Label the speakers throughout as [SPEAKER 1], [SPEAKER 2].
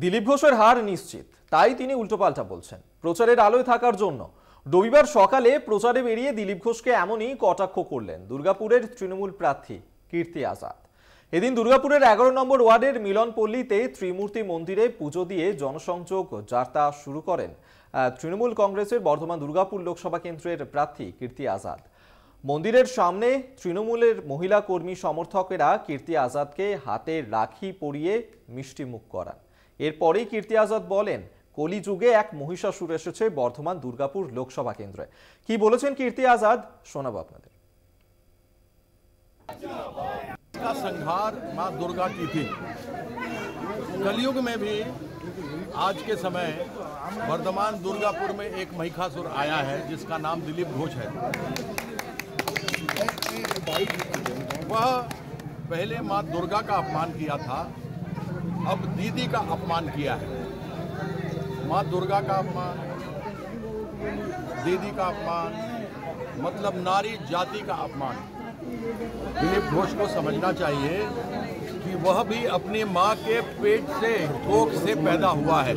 [SPEAKER 1] দিলীপ ঘোষের হার নিশ্চিত তাই তিনি উল্টোপাল্টা বলছেন প্রচারের আলোয় থাকার জন্য রবিবার সকালে প্রচারে বেরিয়ে দিলীপ ঘোষকে এমনই কটাক্ষ করলেন দুর্গাপুরের তৃণমূল প্রার্থী কীর্তি আজাদ এদিন দুর্গাপুরের এগারো নম্বর ওয়ার্ডের মিলনপল্লীতে ত্রিমূর্তি মন্দিরে পুজো দিয়ে জনসংযোগ যাত্রা শুরু করেন তৃণমূল কংগ্রেসের বর্ধমান দুর্গাপুর লোকসভা কেন্দ্রের প্রার্থী কীর্তি আজাদ মন্দিরের সামনে তৃণমূলের মহিলা কর্মী সমর্থকেরা কীর্তি আজাদকে হাতে রাখি পরিয়ে মিষ্টিমুখ করান এর পরেই কিర్ ティア জাত বলেন কলিযুগে এক মহিষাসুর এসেছে বর্তমান দুর্গাপুর লোকসভা কেন্দ্রে কি বলেছেন কিర్ ティア জাত শোনাও আপনাদের
[SPEAKER 2] जिंदाबाद संघर्ष मां দুর্গা কি थी কলিযুগে মে bhi आज के समय वर्धमान दुर्गापुर में एक महिषासुर आया है जिसका नाम दिलीप घोष है वह पहले मां दुर्गा का अपमान किया था अब दीदी का अपमान किया है माँ दुर्गा का अपमान दीदी का अपमान मतलब नारी जाति का अपमान दिलीप घोष को समझना चाहिए कि वह भी अपनी माँ के पेट से थोक से पैदा हुआ है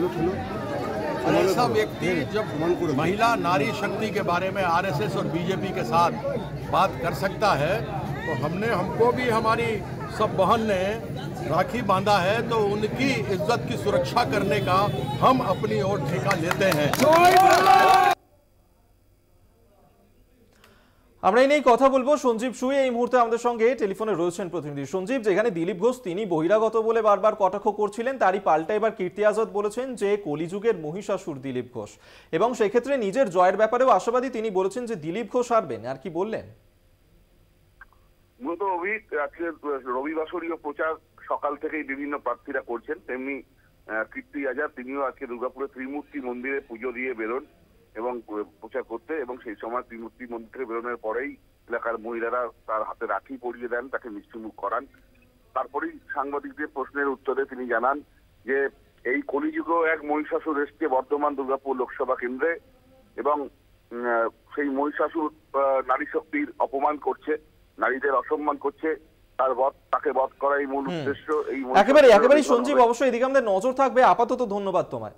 [SPEAKER 2] ऐसा व्यक्ति जब महिला नारी शक्ति के बारे में आरएसएस और बीजेपी के साथ बात कर सकता है तो हमने हमको भी हमारी सब बहन ने राखी बांधा है तो उनकी इज्जत की सुरक्षा करने का हम अपनी ओर ठेका लेते हैं
[SPEAKER 1] আমরা এই নিয়ে কথা বলবো সঞ্জীব সুই এই মুহূর্তে আমাদের সঙ্গে টেলিফোনে রয়েছেন প্রতিনিধি সঞ্জীব যেখানে দিলীপ ঘোষ তিনি বহিরাগত বলে বারবার কটাক্ষ করছিলেন তারই পাল্টা এবার কীর্তি আজাদ বলেছেন যে কলিযুগের মহিষাসুর দিলীপ ঘোষ এবং সেক্ষেত্রে নিজের জয়ের ব্যাপারেও আশাবাদী তিনি বলেছেন যে দিলীপ ঘোষ হারবেন আর কি বললেন
[SPEAKER 3] মূলত অভি আজকে রবিবাসরীয় প্রচার সকাল থেকেই বিভিন্ন প্রার্থীরা করছেন তেমনি কীর্তি আজাদ তিনিও আজকে দুর্গাপুরের ত্রিমূর্তি মন্দিরে পুজো দিয়ে বেরোন এবং প্রচার করতে এবং সেই সময় ত্রিমূর্তি মন্দিরে বেরোনোর পরেই এলাকার মহিলারা তার হাতে রাখি পরিয়ে দেন তাকে মৃত্যুমুখ করান তারপরেই সাংবাদিকদের প্রশ্নের উত্তরে তিনি জানান যে এই কলিযুগ এক মহিষাসুর এসছে বর্ধমান দুর্গাপুর লোকসভা কেন্দ্রে এবং সেই মহিষাসুর নারী শক্তির অপমান করছে নারীদের অসম্মান করছে তার বধ তাকে বধ করাই মূল উদ্দেশ্য এই একেবারে একেবারেই সঞ্জীব অবশ্যই
[SPEAKER 1] এদিকে আমাদের নজর থাকবে আপাতত ধন্যবাদ তোমায়